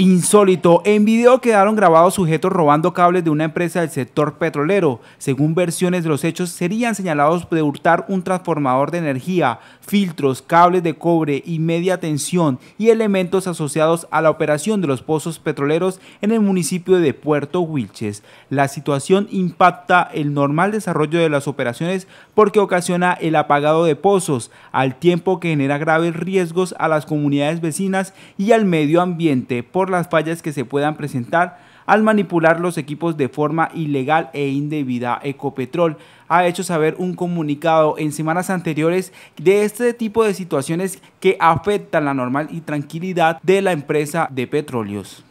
Insólito, en video quedaron grabados sujetos robando cables de una empresa del sector petrolero. Según versiones de los hechos, serían señalados de hurtar un transformador de energía, filtros, cables de cobre y media tensión y elementos asociados a la operación de los pozos petroleros en el municipio de Puerto Wilches. La situación impacta el normal desarrollo de las operaciones porque ocasiona el apagado de pozos, al tiempo que genera graves riesgos a las comunidades vecinas y al medio ambiente. Por las fallas que se puedan presentar al manipular los equipos de forma ilegal e indebida. Ecopetrol ha hecho saber un comunicado en semanas anteriores de este tipo de situaciones que afectan la normal y tranquilidad de la empresa de petróleos.